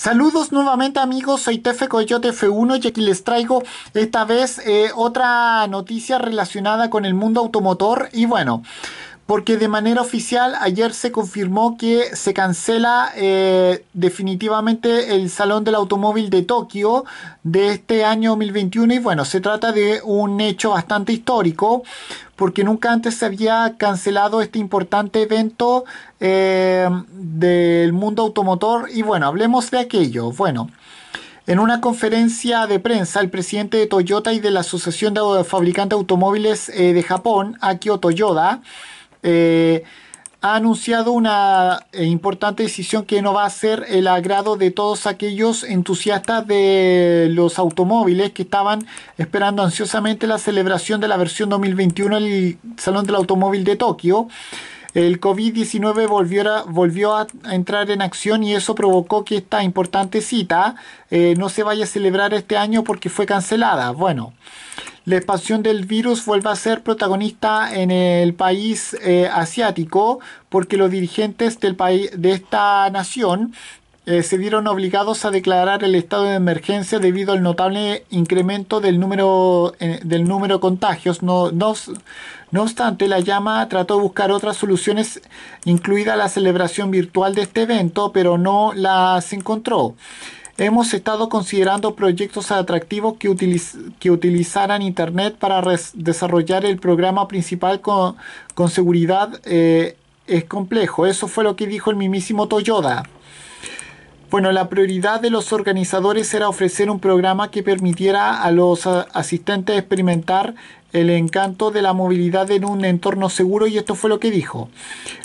Saludos nuevamente amigos, soy Tefe Coyote F1 y aquí les traigo esta vez eh, otra noticia relacionada con el mundo automotor y bueno, porque de manera oficial ayer se confirmó que se cancela eh, definitivamente el Salón del Automóvil de Tokio de este año 2021 y bueno, se trata de un hecho bastante histórico porque nunca antes se había cancelado este importante evento eh, del mundo automotor y bueno, hablemos de aquello. Bueno. En una conferencia de prensa, el presidente de Toyota y de la Asociación de Fabricantes de Automóviles eh, de Japón, Akio Toyoda, eh, ha anunciado una eh, importante decisión que no va a ser el agrado de todos aquellos entusiastas de los automóviles que estaban esperando ansiosamente la celebración de la versión 2021 en el Salón del Automóvil de Tokio. El COVID-19 volvió, a, entrar en acción y eso provocó que esta importante cita eh, no se vaya a celebrar este año porque fue cancelada. Bueno. La expansión del virus vuelve a ser protagonista en el país eh, asiático porque los dirigentes del país, de esta nación eh, se vieron obligados a declarar el estado de emergencia debido al notable incremento del número, eh, del número de contagios. No, no, no, obstante, la llama trató de buscar otras soluciones, incluida la celebración virtual de este evento, pero no las encontró. Hemos estado considerando proyectos atractivos que, utilizaran Internet para desarrollar el programa principal con, seguridad. Eh, es complejo. Eso fue lo que dijo el mismísimo Toyoda. Bueno, la prioridad de los organizadores era ofrecer un programa que permitiera a los asistentes experimentar el encanto de la movilidad en un entorno seguro y esto fue lo que dijo.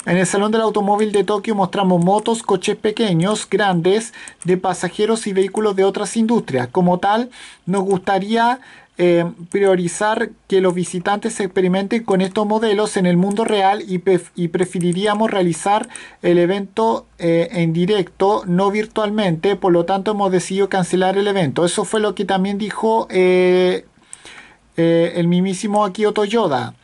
En el Salón del Automóvil de Tokio mostramos motos, coches pequeños, grandes, de pasajeros y vehículos de otras industrias. Como tal, nos gustaría eh, priorizar que los visitantes experimenten con estos modelos en el mundo real y, preferiríamos realizar el evento eh, en directo, no virtualmente, por lo tanto hemos decidido cancelar el evento. Eso fue lo que también dijo eh, eh, el mismísimo Akio Toyoda.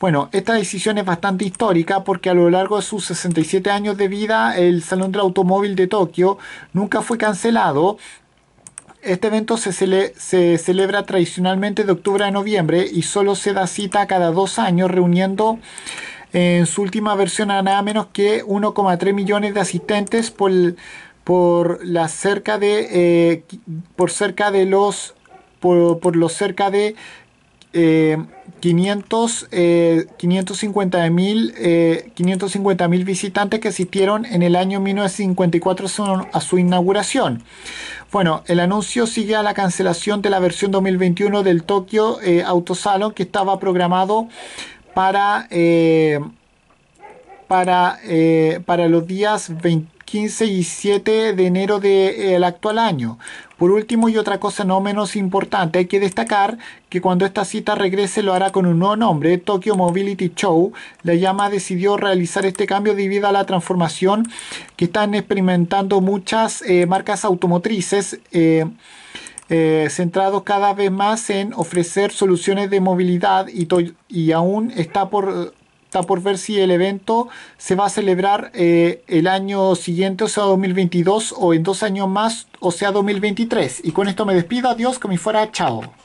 Bueno, esta decisión es bastante histórica porque a lo largo de sus 67 años de vida el Salón del Automóvil de Tokio nunca fue cancelado, este evento se, se, celebra tradicionalmente de octubre a noviembre y solo se da cita cada dos años, reuniendo en su última versión a nada menos que 1,3 millones de asistentes por, por, la cerca de, eh, por cerca de los por, por los cerca de eh, 500, 550 eh, mil eh, visitantes que asistieron en el año 1954 a su inauguración. Bueno, el anuncio sigue a la cancelación de la versión 2021 del Tokyo eh, Auto Salon que estaba programado para, eh, para, para los días 20 15 y 7 de enero del eh, actual año. Por último, y otra cosa no menos importante, hay que destacar que cuando esta cita regrese lo hará con un nuevo nombre, Tokyo Mobility Show. La llama decidió realizar este cambio debido a la transformación que están experimentando muchas eh, marcas automotrices. Eh, eh, centrados cada vez más en ofrecer soluciones de movilidad y aún está por está por ver si el evento se va a celebrar eh, el año siguiente, o sea 2022, o en dos años más, o sea 2023. Y con esto me despido, adiós, que me fuera, chao.